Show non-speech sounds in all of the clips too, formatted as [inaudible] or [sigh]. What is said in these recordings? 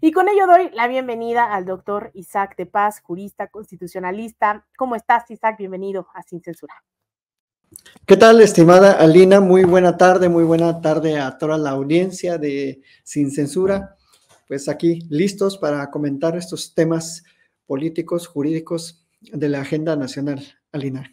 Y con ello doy la bienvenida al doctor Isaac de Paz, jurista constitucionalista. ¿Cómo estás, Isaac? Bienvenido a Sin Censura. ¿Qué tal, estimada Alina? Muy buena tarde, muy buena tarde a toda la audiencia de Sin Censura. Pues aquí listos para comentar estos temas políticos, jurídicos de la agenda nacional, Alina.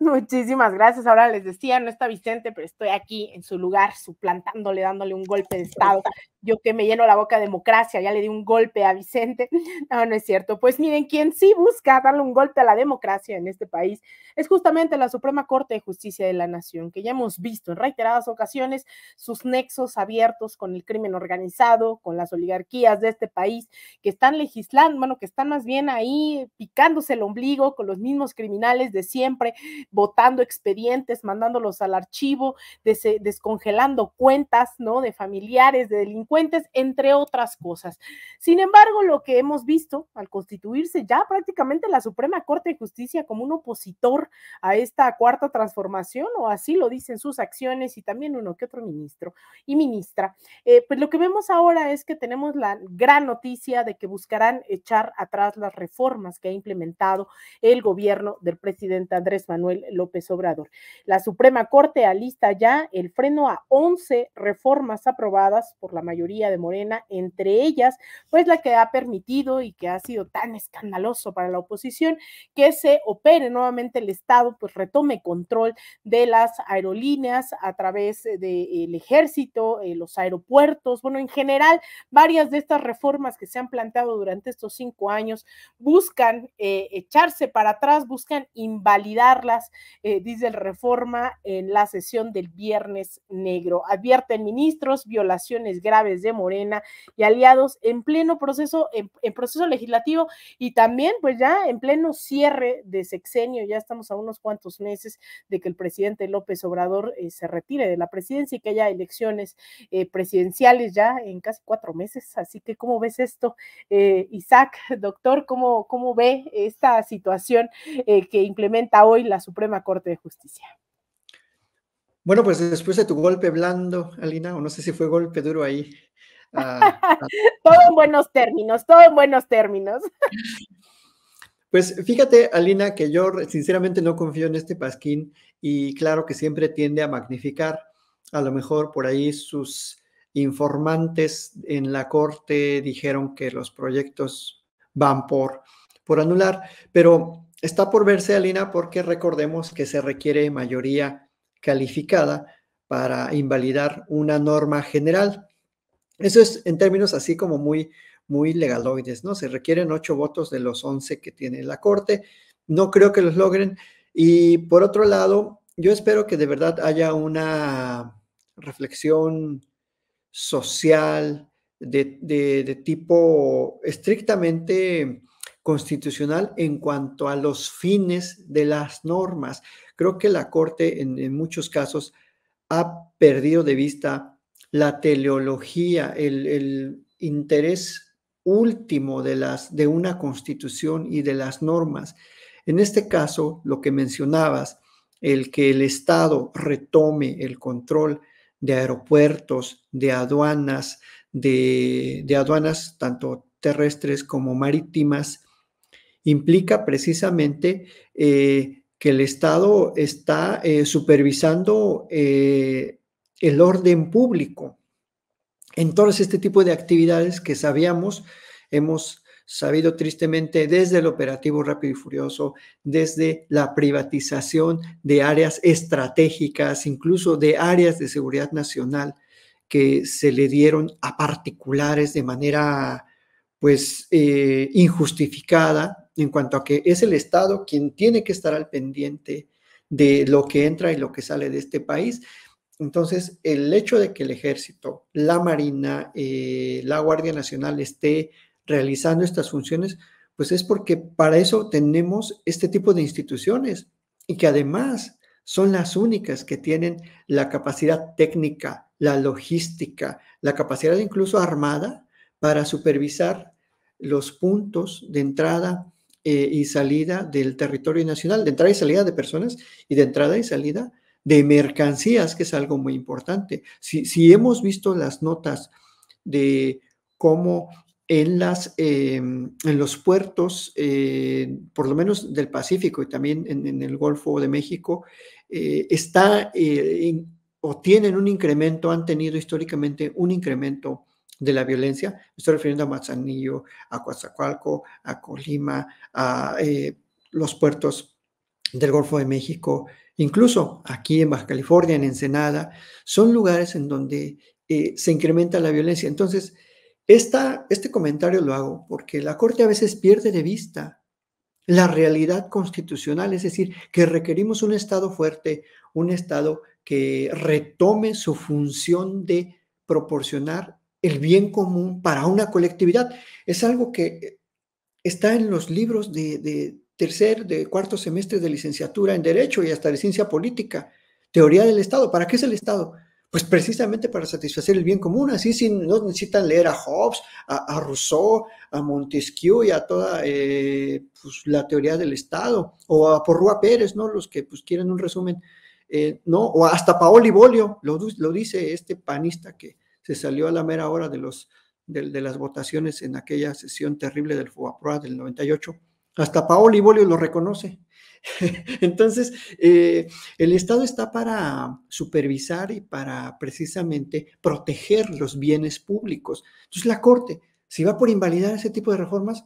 Muchísimas gracias. Ahora les decía, no está Vicente, pero estoy aquí en su lugar, suplantándole, dándole un golpe de Estado yo que me lleno la boca de democracia, ya le di un golpe a Vicente. [laughs] No, no es cierto. Pues miren, quien sí busca darle un golpe a la democracia en este país es justamente la Suprema Corte de Justicia de la Nación, que ya hemos visto en reiteradas ocasiones sus nexos abiertos con el crimen organizado, con las oligarquías de este país, que están legislando, bueno, que están más bien ahí picándose el ombligo con los mismos criminales de siempre, votando expedientes, mandándolos al archivo, descongelando cuentas, ¿no? De familiares, de delincuentes entre otras cosas. Sin embargo, lo que hemos visto al constituirse ya prácticamente la Suprema Corte de Justicia como un opositor a esta cuarta transformación, o así lo dicen sus acciones y también uno que otro ministro y ministra, eh, pues lo que vemos ahora es que tenemos la gran noticia de que buscarán echar atrás las reformas que ha implementado el gobierno del presidente Andrés Manuel López Obrador. La Suprema Corte alista ya el freno a 11 reformas aprobadas por la mayoría de Morena, entre ellas, pues la que ha permitido y que ha sido tan escandaloso para la oposición que se opere nuevamente el Estado, pues retome control de las aerolíneas a través eh, del ejército, eh, los aeropuertos, bueno, en general, varias de estas reformas que se han planteado durante estos cinco años buscan eh, echarse para atrás, buscan invalidarlas, dice el Reforma en la sesión del viernes negro. Advierten ministros violaciones graves de Morena y aliados en pleno proceso, en, proceso legislativo y también pues ya en pleno cierre de sexenio, ya estamos a unos cuantos meses de que el presidente López Obrador eh, se retire de la presidencia y que haya elecciones eh, presidenciales ya en casi cuatro meses. Así que, ¿cómo ves esto, eh, Isaac, [laughs] doctor? ¿Cómo, ¿Cómo ve esta situación que implementa hoy la Suprema Corte de Justicia? Bueno, pues después de tu golpe blando, Alina, o no sé si fue golpe duro ahí. Ah, ah. todo en buenos términos, todo en buenos términos. Pues fíjate, Alina, que yo sinceramente no confío en este Pasquín y claro que siempre tiende a magnificar a lo mejor por ahí sus informantes en la corte dijeron que los proyectos van por, por anular, pero está por verse, Alina, porque recordemos que se requiere mayoría calificada para invalidar una norma general. Eso es en términos así como muy, muy legaloides, ¿no? Se requieren ocho votos de los once que tiene la Corte. No creo que los logren. Y por otro lado, yo espero que de verdad haya una reflexión social de, de tipo estrictamente constitucional en cuanto a los fines de las normas. Creo que la Corte en, muchos casos ha perdido de vista la teleología, el, interés último de, las, de una constitución y de las normas. En este caso, lo que mencionabas, el que el Estado retome el control de aeropuertos, de aduanas, de, aduanas tanto terrestres como marítimas, implica precisamente eh, que el Estado está eh, supervisando eh, el orden público. en Entonces, este tipo de actividades que sabíamos, hemos sabido tristemente desde el operativo rápido y furioso, desde la privatización de áreas estratégicas, incluso de áreas de seguridad nacional que se le dieron a particulares de manera pues eh, injustificada, en cuanto a que es el Estado quien tiene que estar al pendiente de lo que entra y lo que sale de este país. Entonces, el hecho de que el ejército, la Marina, eh, la Guardia Nacional esté realizando estas funciones, pues es porque para eso tenemos este tipo de instituciones y que además son las únicas que tienen la capacidad técnica, la logística, la capacidad incluso armada para supervisar los puntos de entrada eh, y salida del territorio nacional, de entrada y salida de personas y de entrada y salida de mercancías, que es algo muy importante. Si, hemos visto las notas de cómo en, las, em, en los puertos, eh, por lo menos del Pacífico y también en, el Golfo de México, eh, está o tienen un incremento, han tenido históricamente un incremento de la violencia, me estoy refiriendo a Mazanillo, a Coatzacoalco, a Colima, a eh, los puertos del Golfo de México, incluso aquí en Baja California, en Ensenada, son lugares en donde eh, se incrementa la violencia. Entonces, este comentario lo hago porque la Corte a veces pierde de vista la realidad constitucional, es decir, que requerimos un Estado fuerte, un Estado que retome su función de proporcionar el bien común para una colectividad. Es algo que eh, está en los libros de, tercer, de cuarto semestre de licenciatura en Derecho y hasta de Ciencia Política, Teoría del Estado. ¿Para qué es el Estado? Pues precisamente para satisfacer el bien común, así sin, no necesitan leer a Hobbes, a, Rousseau, a Montesquieu y a toda eh, pues, la teoría del Estado, o a Porrúa Pérez, ¿no? Los que pues, quieren un resumen, eh, ¿no? O hasta Paoli Bolio, lo dice este panista que, se salió a la mera hora de, los, de, las votaciones en aquella sesión terrible del Fuaproa del 98. Hasta Paolo Bolio lo reconoce. [laughs] Entonces, eh, el Estado está para supervisar y para precisamente proteger los bienes públicos. Entonces, la Corte, si va por invalidar ese tipo de reformas,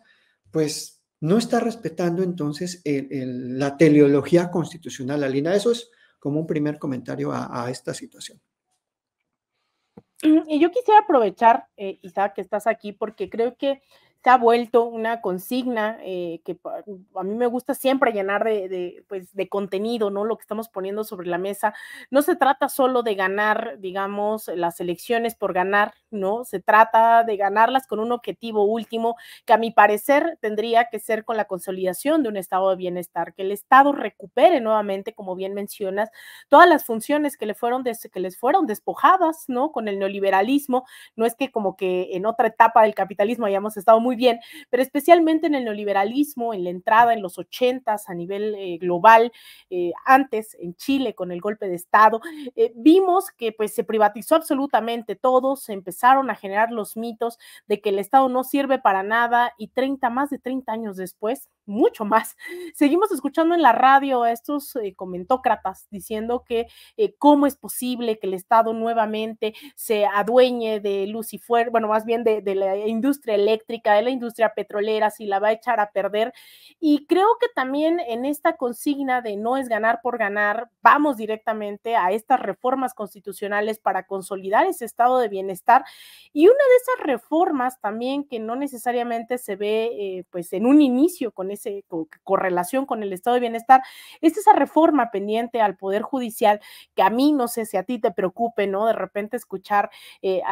pues no está respetando entonces la teleología constitucional, Alina. Eso es como un primer comentario a esta situación. Y yo quisiera aprovechar, eh, que estás aquí, porque creo que se ha vuelto una consigna eh, que a mí me gusta siempre llenar de, pues, de contenido, ¿no? Lo que estamos poniendo sobre la mesa. No se trata solo de ganar, digamos, las elecciones por ganar, ¿no? Se trata de ganarlas con un objetivo último que a mi parecer tendría que ser con la consolidación de un estado de bienestar, que el Estado recupere nuevamente, como bien mencionas, todas las funciones que, le fueron que les fueron despojadas, ¿no? Con el neoliberalismo. No es que como que en otra etapa del capitalismo hayamos estado muy bien, pero especialmente en el neoliberalismo, en la entrada en los ochentas a nivel eh, global, eh, antes en Chile con el golpe de Estado, eh, vimos que pues se privatizó absolutamente todo, se empezaron a generar los mitos de que el Estado no sirve para nada y 30, más de 30 años después, mucho más. [laughs] Seguimos escuchando en la radio a estos eh, comentócratas diciendo que eh, cómo es posible que el Estado nuevamente se adueñe de luz y bueno, más bien de, la industria eléctrica, de la industria petrolera, si la va a echar a perder. Y creo que también en esta consigna de no es ganar por ganar, vamos directamente a estas reformas constitucionales para consolidar ese estado de bienestar. Y una de esas reformas también que no necesariamente se ve eh, pues en un inicio con correlación con el estado de bienestar, es esa reforma pendiente al Poder Judicial que a mí no sé si a ti te preocupe, ¿no? De repente escuchar eh, eh,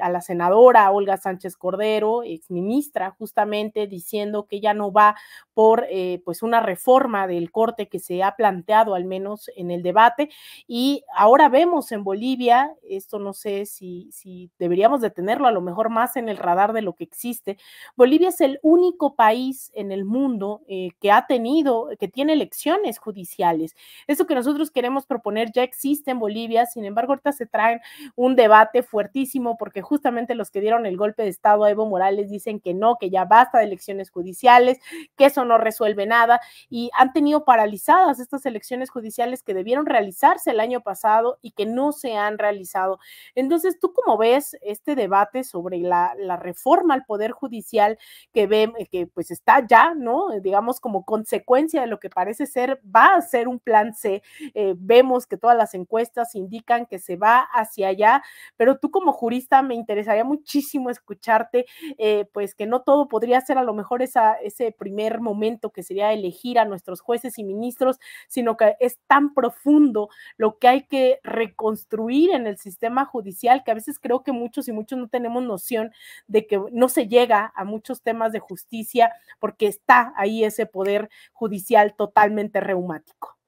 a, la, senadora Olga Sánchez Cordero, exministra, justamente diciendo que ya no va por eh, pues una reforma del corte que se ha planteado al menos en el debate y ahora vemos en Bolivia, esto no sé si, si deberíamos de tenerlo a lo mejor más en el radar de lo que existe, Bolivia es el único país en el mundo eh, que ha tenido, que tiene elecciones judiciales. Eso que nosotros queremos proponer ya existe en Bolivia, sin embargo, ahorita se traen un debate fuertísimo porque justamente los que dieron el golpe de Estado a Evo Morales dicen que no, que ya basta de elecciones judiciales, que eso no resuelve nada y han tenido paralizadas estas elecciones judiciales que debieron realizarse el año pasado y que no se han realizado. Entonces, ¿tú cómo ves este debate sobre la, la reforma al Poder Judicial que, ve, que pues está ya ¿no? Digamos como consecuencia de lo que parece ser, va a ser un plan C. Eh, vemos que todas las encuestas indican que se va hacia allá, pero tú como jurista me interesaría muchísimo escucharte, eh, pues que no todo podría ser a lo mejor ese primer momento que sería elegir a nuestros jueces y ministros, sino que es tan profundo lo que hay que reconstruir en el sistema judicial que a veces creo que muchos y muchos no tenemos noción de que no se llega a muchos temas de justicia porque está ahí ese poder judicial totalmente reumático.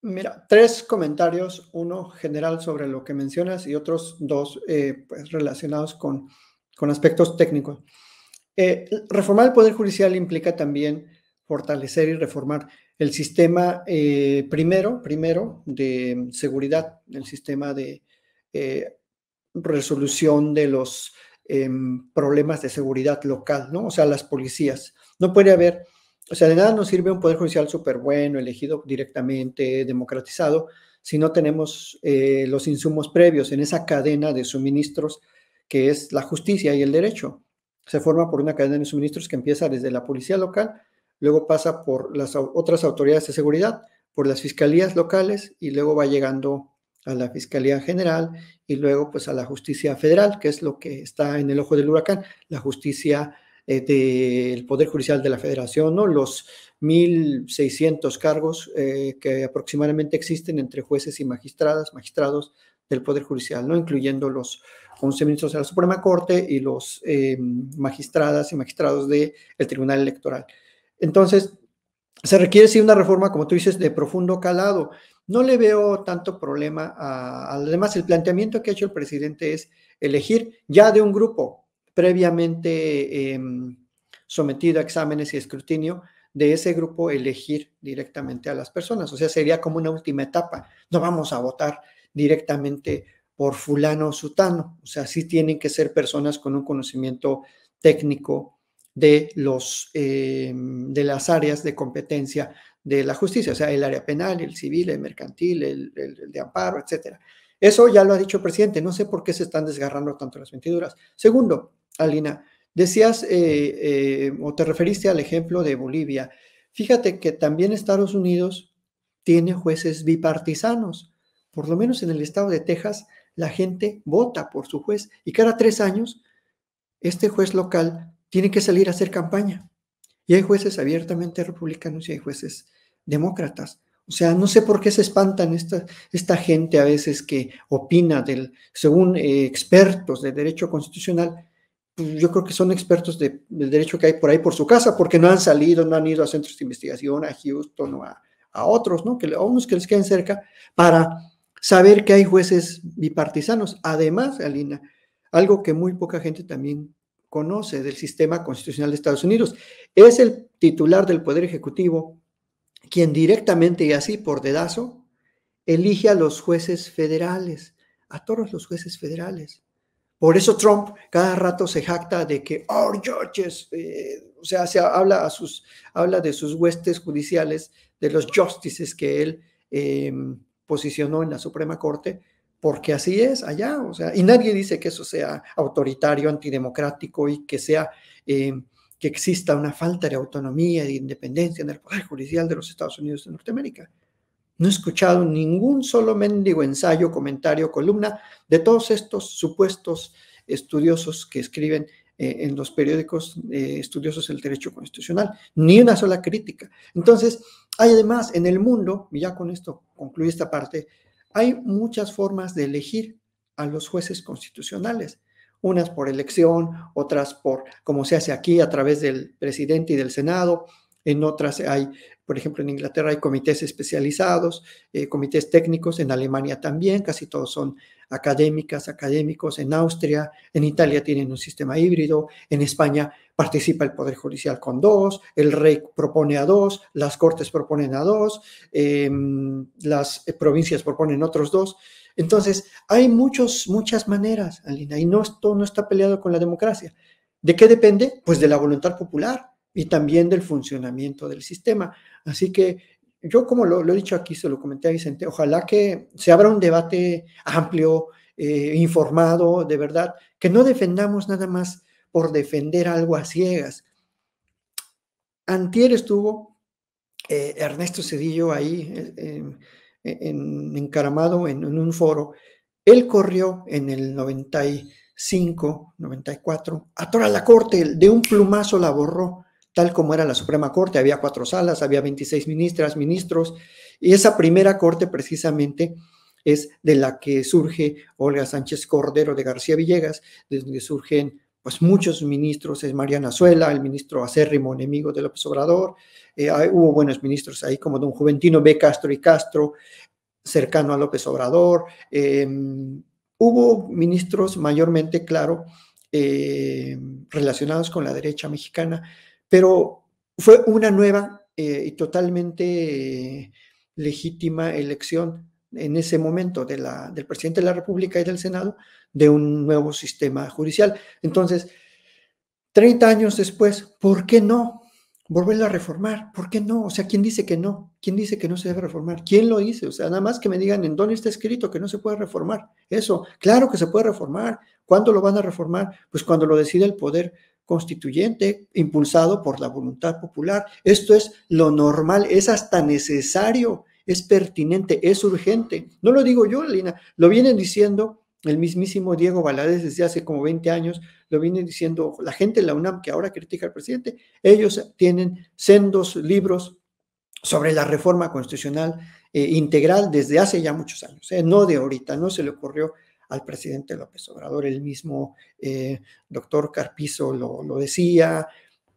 Mira, tres comentarios, uno general sobre lo que mencionas y otros dos eh, pues, relacionados con, aspectos técnicos. Eh, reformar el Poder Judicial implica también fortalecer y reformar el sistema eh, primero, primero de seguridad, el sistema de resolución de los problemas de seguridad local, ¿no? O sea, las policías. No puede haber, o sea, de nada nos sirve un poder judicial súper bueno, elegido directamente, democratizado, si no tenemos eh, los insumos previos en esa cadena de suministros que es la justicia y el derecho. Se forma por una cadena de suministros que empieza desde la policía local, luego pasa por las otras autoridades de seguridad, por las fiscalías locales y luego va llegando a la Fiscalía General y luego pues a la Justicia Federal, que es lo que está en el ojo del huracán, la justicia eh, del Poder Judicial de la Federación, ¿no? Los 1.600 cargos eh, que aproximadamente existen entre jueces y magistradas, magistrados del Poder Judicial, ¿no? Incluyendo los 11 ministros de la Suprema Corte y los eh, magistradas y magistrados del Tribunal Electoral. Entonces, se requiere sí una reforma, como tú dices, de profundo calado no le veo tanto problema. además, el planteamiento que ha hecho el presidente es elegir ya de un grupo previamente em, sometido a exámenes y escrutinio, de ese grupo elegir directamente a las personas. O sea, sería como una última etapa. No vamos a votar directamente por fulano o sutano. O sea, sí tienen que ser personas con un conocimiento técnico de, los, em, de las áreas de competencia de la justicia, o sea, el área penal, el civil, el mercantil, el, de amparo, etcétera. Eso ya lo ha dicho el presidente, no sé por qué se están desgarrando tanto las mentiduras. Segundo, Alina, decías eh, eh, o te referiste al ejemplo de Bolivia. Fíjate que también Estados Unidos tiene jueces bipartisanos. Por lo menos en el estado de Texas, la gente vota por su juez y cada tres años este juez local tiene que salir a hacer campaña. Y hay jueces abiertamente republicanos y hay jueces demócratas. O sea, no sé por qué se espantan esta, esta gente a veces que opina del, según eh, expertos de derecho constitucional. Pues, yo creo que son expertos de, del derecho que hay por ahí por su casa, porque no han salido, no han ido a centros de investigación, a Houston o a, otros, ¿no? Que, a unos que les queden cerca, para saber que hay jueces bipartisanos. Además, Alina, algo que muy poca gente también conoce del sistema constitucional de Estados Unidos. Es el titular del Poder Ejecutivo quien directamente y así por dedazo elige a los jueces federales, a todos los jueces federales. Por eso Trump cada rato se jacta de que, oh, judges, eh", o sea, se habla, a sus, habla de sus huestes judiciales, de los justices que él eh, posicionó en la Suprema Corte, porque así es allá, o sea, y nadie dice que eso sea autoritario, antidemocrático y que sea eh, que exista una falta de autonomía de independencia en el poder judicial de los Estados Unidos de Norteamérica. No he escuchado ningún solo mendigo ensayo, comentario, columna de todos estos supuestos estudiosos que escriben eh, en los periódicos eh, estudiosos del derecho constitucional, ni una sola crítica. Entonces, hay además en el mundo, y ya con esto concluye esta parte, hay muchas formas de elegir a los jueces constitucionales, unas por elección, otras por, como se hace aquí, a través del presidente y del Senado, en otras hay, por ejemplo, en Inglaterra hay comités especializados, eh, comités técnicos, en Alemania también, casi todos son académicas, académicos, en Austria, en Italia tienen un sistema híbrido, en España participa el Poder Judicial con dos, el rey propone a dos, las cortes proponen a dos, em, las eh, provincias proponen otros dos. Entonces, hay muchos, muchas maneras, Alina, y no, esto no está peleado con la democracia. ¿De qué depende? Pues de la voluntad popular y también del funcionamiento del sistema. Así que yo, como lo, he dicho aquí, se lo comenté a Vicente, ojalá que se abra un debate amplio, eh, informado, de verdad, que no defendamos nada más por defender algo a ciegas. Antier estuvo eh, Ernesto Cedillo ahí eh, en, encaramado en, un foro. Él corrió en el 95, 94, a toda la corte, de un plumazo la borró tal como era la Suprema Corte, había cuatro salas, había 26 ministras, ministros, y esa primera corte precisamente es de la que surge Olga Sánchez Cordero de García Villegas, desde donde surgen pues muchos ministros, es Mariana Suela, el ministro acérrimo enemigo de López Obrador, eh, hubo buenos ministros ahí como don Juventino B. Castro y Castro, cercano a López Obrador, em, hubo ministros mayormente, claro, eh, relacionados con la derecha mexicana, pero fue una nueva eh, y totalmente eh, legítima elección en ese momento de la, del presidente de la República y del Senado de un nuevo sistema judicial. Entonces, 30 años después, ¿por qué no volverlo a reformar? ¿Por qué no? O sea, ¿quién dice que no? ¿Quién dice que no se debe reformar? ¿Quién lo dice? O sea, nada más que me digan en dónde está escrito que no se puede reformar. Eso, claro que se puede reformar. ¿Cuándo lo van a reformar? Pues cuando lo decide el poder constituyente impulsado por la voluntad popular. Esto es lo normal, es hasta necesario, es pertinente, es urgente. No lo digo yo, Lina, lo vienen diciendo el mismísimo Diego Valadez desde hace como 20 años, lo vienen diciendo la gente de la UNAM que ahora critica al presidente. Ellos tienen sendos libros sobre la reforma constitucional eh, integral desde hace ya muchos años, eh, no de ahorita, no se le ocurrió al presidente López Obrador. El mismo eh, doctor Carpizo lo, decía,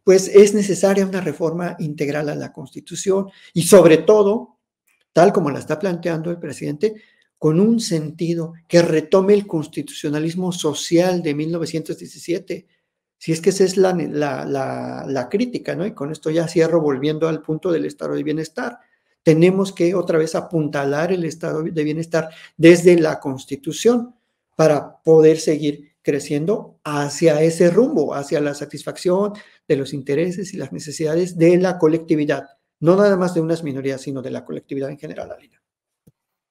pues es necesaria una reforma integral a la Constitución y sobre todo, tal como la está planteando el presidente, con un sentido que retome el constitucionalismo social de 1917. Si es que esa es la, la, la, la crítica, ¿no? Y con esto ya cierro volviendo al punto del estado de bienestar. Tenemos que otra vez apuntalar el estado de bienestar desde la Constitución para poder seguir creciendo hacia ese rumbo, hacia la satisfacción de los intereses y las necesidades de la colectividad, no nada más de unas minorías, sino de la colectividad en general, Alina.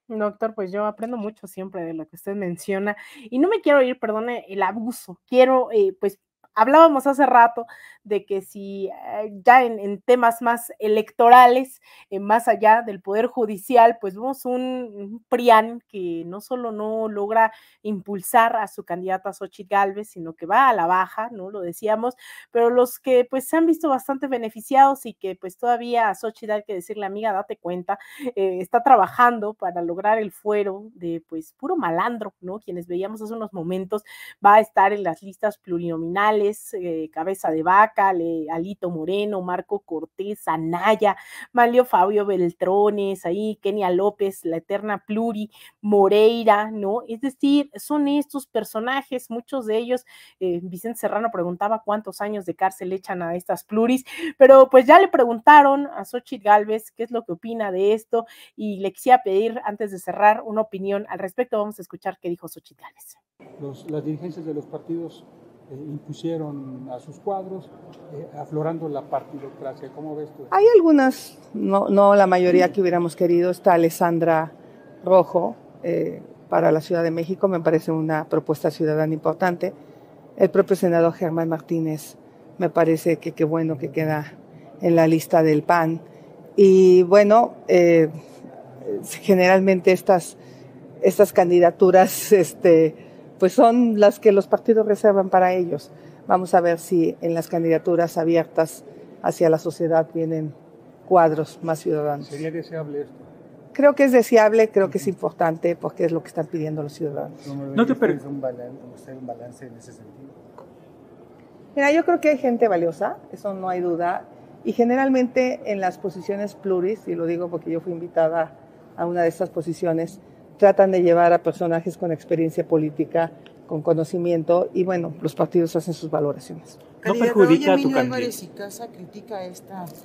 Doctor, pues yo aprendo mucho siempre de lo que usted menciona y no me quiero ir, perdone, el abuso. Quiero eh, pues hablábamos hace rato de que si eh, ya en, temas más electorales, eh, más allá del Poder Judicial, pues vemos un, PRIAN que no solo no logra impulsar a su candidata Xochitl Galvez, sino que va a la baja, ¿no? Lo decíamos, pero los que pues se han visto bastante beneficiados y que pues todavía a Xochitl hay que decirle, amiga, date cuenta, eh, está trabajando para lograr el fuero de pues puro malandro, ¿no? Quienes veíamos hace unos momentos, va a estar en las listas plurinominales eh, Cabeza de Vaca, Alito Moreno, Marco Cortés, Anaya, Malio Fabio Beltrones, ahí Kenia López, la eterna Pluri, Moreira, ¿no? Es decir, son estos personajes, muchos de ellos, eh, Vicente Serrano preguntaba cuántos años de cárcel echan a estas pluris, pero pues ya le preguntaron a Xochitl Galvez qué es lo que opina de esto y le quisiera pedir antes de cerrar una opinión al respecto. Vamos a escuchar qué dijo Xochitl Galvez. las dirigencias de los partidos eh, impusieron a sus cuadros, eh, aflorando la partidocracia. ¿Cómo ves tú? Hay algunas, no, no la mayoría que hubiéramos querido. Está Alessandra Rojo eh, para la Ciudad de México, me parece una propuesta ciudadana importante. El propio senador Germán Martínez, me parece que qué bueno que queda en la lista del PAN. Y bueno, generalmente estas, estas candidaturas este, pues son las que los partidos reservan para ellos. Vamos a ver si en las candidaturas abiertas hacia la sociedad vienen cuadros más ciudadanos. ¿Sería deseable esto? Creo que es deseable, creo que es importante porque es lo que están pidiendo los ciudadanos. no te parece un balance, un balance en ese sentido? Mira, yo creo que hay gente valiosa, eso no hay duda, y generalmente en las posiciones pluris, y lo digo porque yo fui invitada a una de estas posiciones, tratan de llevar a personajes con experiencia política, con conocimiento, y bueno, los partidos hacen sus valoraciones. No perjudica a tu candidatura? y Casa critica estas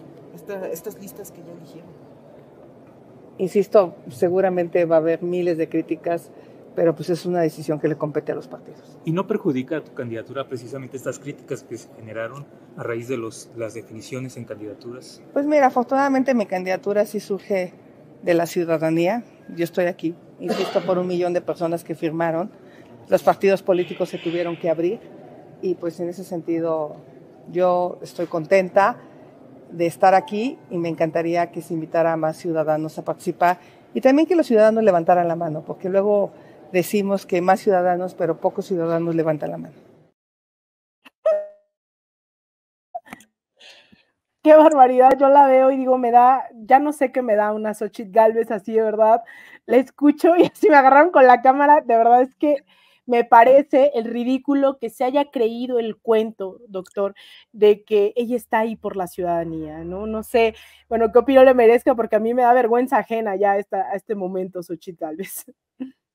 listas que yo eligieron. Insisto, seguramente va a haber miles de críticas, pero pues es una decisión que le compete a los partidos. ¿Y no perjudica a tu candidatura precisamente estas críticas que se generaron a raíz de los, las definiciones en candidaturas? Pues mira, afortunadamente mi candidatura sí surge de la ciudadanía, yo estoy aquí, insisto, por un millón de personas que firmaron. Los partidos políticos se tuvieron que abrir y pues en ese sentido yo estoy contenta de estar aquí y me encantaría que se invitara a más ciudadanos a participar y también que los ciudadanos levantaran la mano, porque luego decimos que más ciudadanos, pero pocos ciudadanos levantan la mano. qué barbaridad, yo la veo y digo, me da, ya no sé qué me da una Xochitl Galvez así, de verdad, la escucho y así [laughs] me agarraron con la cámara, de verdad es que me parece el ridículo que se haya creído el cuento, doctor, de que ella está ahí por la ciudadanía, ¿no? No sé, bueno, qué opinión le merezca, porque a mí me da vergüenza ajena ya a este momento, Xochitl Galvez. [laughs]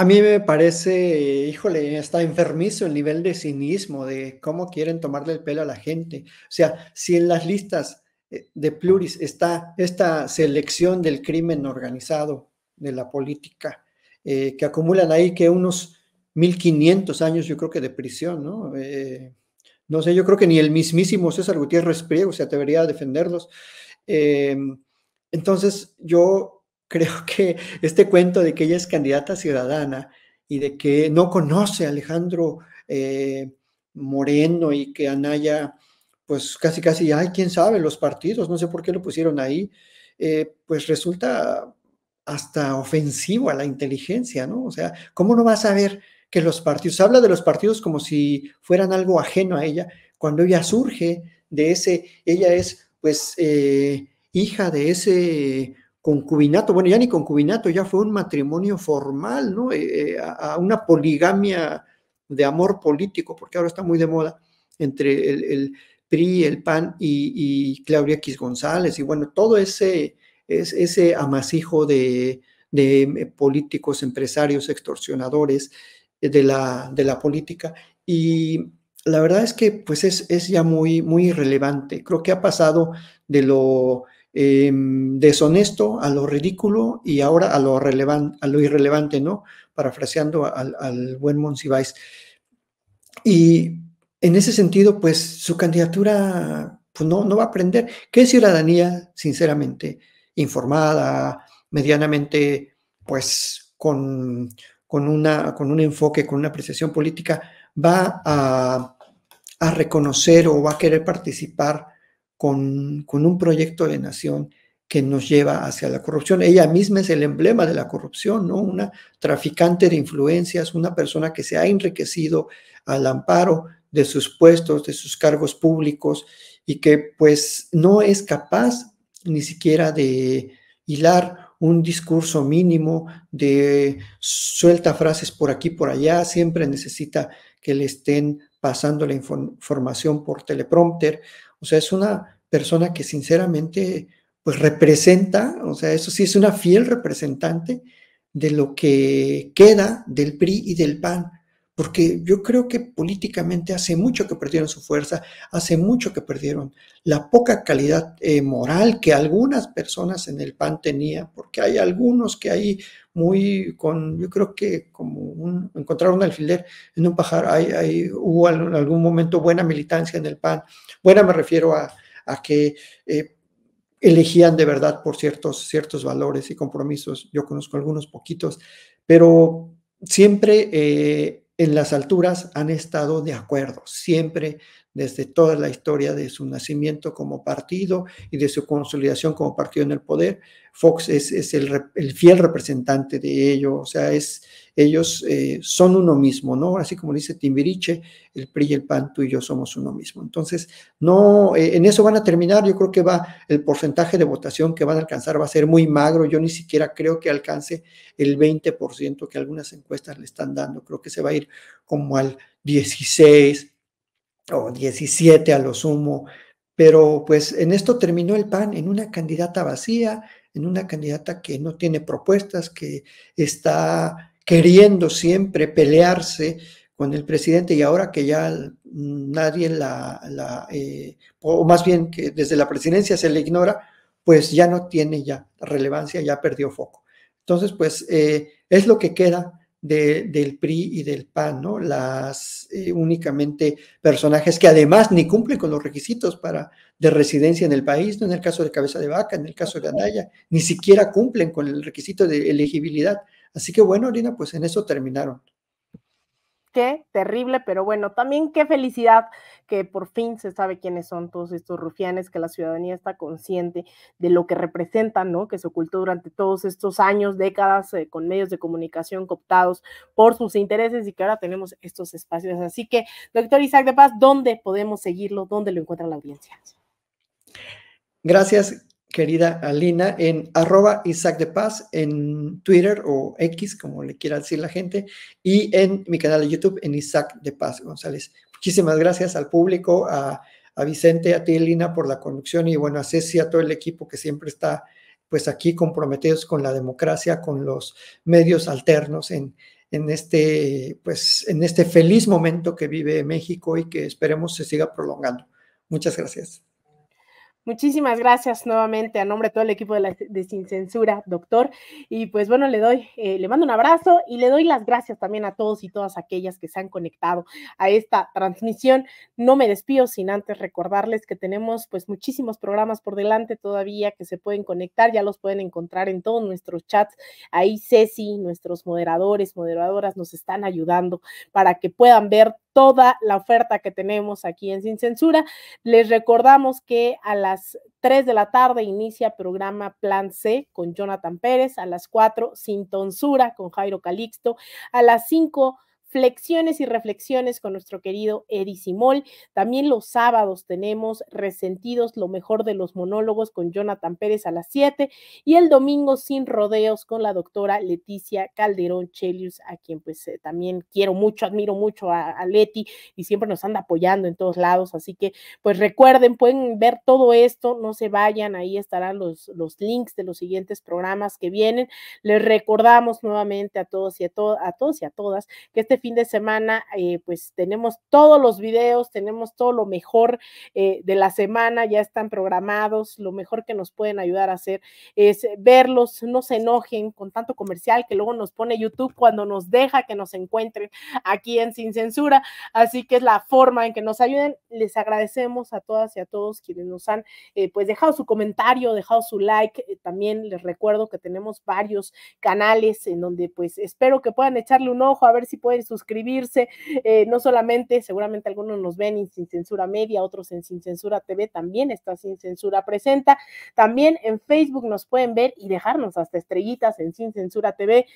A mí me parece, híjole, está enfermizo el nivel de cinismo, de cómo quieren tomarle el pelo a la gente. O sea, si en las listas eh, de pluris está esta selección del crimen organizado, de la política, eh, que acumulan ahí que unos 1500 años, yo creo que de prisión, ¿no? Eh, no sé, yo creo que ni el mismísimo César Gutiérrez Priego se atrevería a defenderlos. entonces, yo creo que este cuento de que ella es candidata ciudadana y de que no conoce a Alejandro eh, Moreno y que Anaya, pues casi casi, ay, quién sabe, los partidos, no sé por qué lo pusieron ahí, eh, pues resulta hasta ofensivo a la inteligencia, ¿no? O sea, ¿cómo no va a saber que los partidos, habla de los partidos como si fueran algo ajeno a ella, cuando ella surge de ese, ella es pues eh, hija de ese concubinato, bueno, ya ni concubinato, ya fue un matrimonio formal, ¿no? Eh, eh, a, una poligamia de amor político, porque ahora está muy de moda entre el, PRI, el PAN y, Claudia X González, y bueno, todo ese, ese amasijo de, em, políticos, empresarios, extorsionadores eh, de la, de la política. Y la verdad es que pues es, ya muy, muy irrelevante. Creo que ha pasado de lo eh, deshonesto, a lo ridículo y ahora a lo, irrelevante, ¿no? Parafraseando al, buen Monsiváis. Y en ese sentido, pues su candidatura pues, no, va a aprender. ¿Qué ciudadanía, sinceramente, informada, medianamente, pues con, con, una, con un enfoque, con una apreciación política, va a, a reconocer o va a querer participar con, un proyecto de nación que nos lleva hacia la corrupción. Ella misma es el emblema de la corrupción, ¿no? Una traficante de influencias, una persona que se ha enriquecido al amparo de sus puestos, de sus cargos públicos y que pues no es capaz ni siquiera de hilar un discurso mínimo de suelta frases por aquí, por allá, siempre necesita que le estén pasando la información por teleprompter. O sea, es una persona que sinceramente pues representa, o sea, eso sí es una fiel representante de lo que queda del PRI y del PAN porque yo creo que políticamente hace mucho que perdieron su fuerza, hace mucho que perdieron la poca calidad eh, moral que algunas personas en el PAN tenían, porque hay algunos que hay muy con, yo creo que como encontrar un alfiler en un pajar, hay, hay, hubo en algún momento buena militancia en el PAN, buena me refiero a, a que... Eh, elegían de verdad por ciertos, ciertos valores y compromisos. Yo conozco algunos poquitos, pero siempre eh, en las alturas han estado de acuerdo, siempre desde toda la historia de su nacimiento como partido y de su consolidación como partido en el poder. Fox es, el, fiel representante de ellos, o sea, es, ellos eh, son uno mismo, ¿no? Así como dice Timbiriche, el PRI y el PAN, tú y yo somos uno mismo. Entonces, no, eh, en eso van a terminar, yo creo que va, el porcentaje de votación que van a alcanzar va a ser muy magro, yo ni siquiera creo que alcance el 20% que algunas encuestas le están dando, creo que se va a ir como al 16, o 17 a lo sumo, pero pues en esto terminó el PAN, en una candidata vacía, en una candidata que no tiene propuestas, que está queriendo siempre pelearse con el presidente y ahora que ya nadie la, eh, o más bien que desde la presidencia se le ignora, pues ya no tiene ya relevancia, ya perdió foco. Entonces, pues eh, es lo que queda del PRI y del PAN, ¿no? Las eh, únicamente personajes que además ni cumplen con los requisitos para de residencia en el país, ¿no? En el caso de Cabeza de Vaca, en el caso de Anaya, ni siquiera cumplen con el requisito de elegibilidad. Así que bueno, Orina, pues en eso terminaron qué terrible, pero bueno, también qué felicidad que por fin se sabe quiénes son todos estos rufianes, que la ciudadanía está consciente de lo que representan, ¿no? Que se ocultó durante todos estos años, décadas, eh, con medios de comunicación cooptados por sus intereses y que ahora tenemos estos espacios. Así que, doctor Isaac de Paz, ¿dónde podemos seguirlo? ¿Dónde lo encuentra la audiencia? Gracias querida Alina, en arroba Isaac de Paz, en Twitter o X, como le quiera decir la gente, y en mi canal de YouTube, en Isaac de Paz González. Muchísimas gracias al público, a, Vicente, a ti, Lina, por la conducción y bueno, a Ceci, a todo el equipo que siempre está pues aquí comprometidos con la democracia, con los medios alternos en, en este, pues, en este feliz momento que vive México y que esperemos se siga prolongando. Muchas gracias. Muchísimas gracias nuevamente a nombre de todo el equipo de, de Sin Censura, doctor. Y pues bueno, le doy, eh, le mando un abrazo y le doy las gracias también a todos y todas aquellas que se han conectado a esta transmisión. No me despido sin antes recordarles que tenemos pues muchísimos programas por delante todavía que se pueden conectar, ya los pueden encontrar en todos nuestros chats. Ahí Ceci, nuestros moderadores, moderadoras nos están ayudando para que puedan ver toda la oferta que tenemos aquí en Sin Censura. Les recordamos que a la las 3 de la tarde inicia programa Plan C con Jonathan Pérez, a las 4 Sin Tonsura con Jairo Calixto, a las 5 flexiones y reflexiones con nuestro querido Eddie Simol. También los sábados tenemos Resentidos, lo mejor de los monólogos con Jonathan Pérez a las siete, y el domingo sin rodeos con la doctora Leticia Calderón Chelius, a quien pues eh, también quiero mucho, admiro mucho a, Leti y siempre nos anda apoyando en todos lados. Así que pues recuerden, pueden ver todo esto, no se vayan, ahí estarán los, los links de los siguientes programas que vienen. Les recordamos nuevamente a todos y a, a todos y a todas que este fin de semana, eh, pues tenemos todos los videos, tenemos todo lo mejor eh, de la semana, ya están programados, lo mejor que nos pueden ayudar a hacer es verlos, no se enojen con tanto comercial que luego nos pone YouTube cuando nos deja que nos encuentren aquí en Sin Censura, así que es la forma en que nos ayuden, les agradecemos a todas y a todos quienes nos han eh, pues dejado su comentario, dejado su like, también les recuerdo que tenemos varios canales en donde pues espero que puedan echarle un ojo a ver si pueden suscribirse, eh, no solamente, seguramente algunos nos ven en Sin Censura Media, otros en Sin Censura TV, también está Sin Censura Presenta, también en Facebook nos pueden ver y dejarnos hasta estrellitas en Sin Censura TV.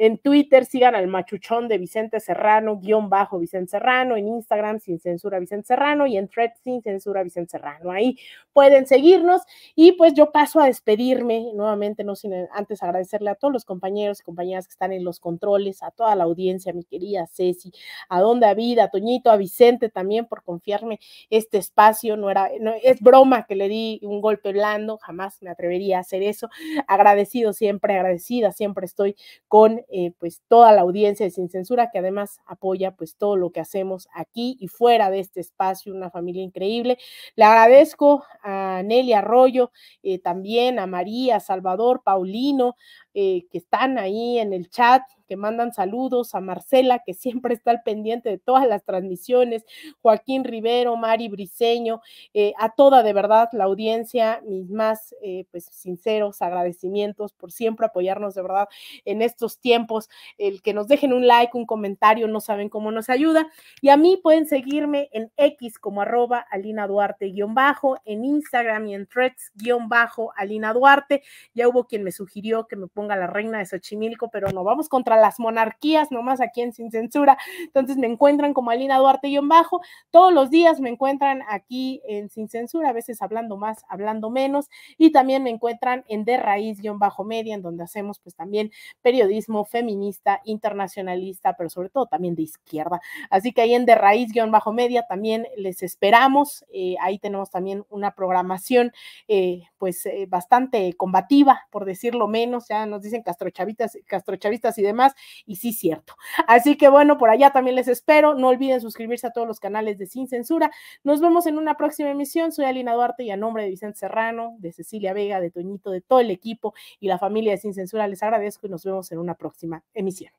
En Twitter sigan al machuchón de Vicente Serrano, guión bajo Vicente Serrano, en Instagram sin censura Vicente Serrano y en Thread sin censura Vicente Serrano. Ahí pueden seguirnos y pues yo paso a despedirme nuevamente, no sin antes agradecerle a todos los compañeros y compañeras que están en los controles, a toda la audiencia, mi querida Ceci, a Don David, a Toñito, a Vicente también por confiarme este espacio. No era, no, es broma que le di un golpe blando, jamás me atrevería a hacer eso. Agradecido siempre, agradecida siempre estoy con eh, pues toda la audiencia de Sin Censura que además apoya pues todo lo que hacemos aquí y fuera de este espacio, una familia increíble. Le agradezco a Nelly Arroyo, eh, también a María, Salvador, Paulino, eh, que están ahí en el chat que mandan saludos, a Marcela, que siempre está al pendiente de todas las transmisiones, Joaquín Rivero, Mari Briceño eh, a toda de verdad la audiencia, mis más eh, pues, sinceros agradecimientos por siempre apoyarnos de verdad en estos tiempos, el que nos dejen un like, un comentario, no saben cómo nos ayuda. Y a mí pueden seguirme en X como arroba Alina Duarte guión bajo, en Instagram y en threads guión bajo Alina Duarte. Ya hubo quien me sugirió que me ponga la reina de Xochimilco, pero no, vamos contra las monarquías, nomás aquí en Sin Censura. Entonces me encuentran como Alina Duarte y bajo. Todos los días me encuentran aquí en Sin Censura, a veces hablando más, hablando menos. Y también me encuentran en De Raíz guión bajo media, en donde hacemos pues también periodismo feminista, internacionalista, pero sobre todo también de izquierda. Así que ahí en De Raíz guión bajo media también les esperamos. Eh, ahí tenemos también una programación eh, pues eh, bastante combativa, por decirlo menos. Ya nos dicen castrochavistas y demás y sí, cierto. Así que bueno, por allá también les espero. No olviden suscribirse a todos los canales de Sin Censura. Nos vemos en una próxima emisión. Soy Alina Duarte y a nombre de Vicente Serrano, de Cecilia Vega, de Toñito, de todo el equipo y la familia de Sin Censura, les agradezco y nos vemos en una próxima emisión.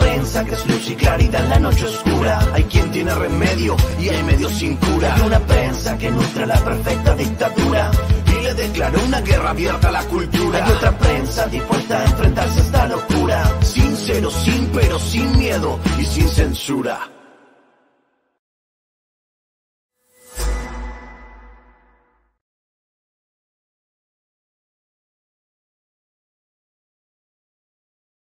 prensa que es luz y claridad en la noche oscura. Hay quien tiene remedio y hay medio sin cura. Hay una prensa que nutre la perfecta dictadura y le declaró una guerra abierta a la cultura. Hay otra prensa dispuesta a enfrentarse a esta locura. Sincero, sin pero, sin miedo y sin censura.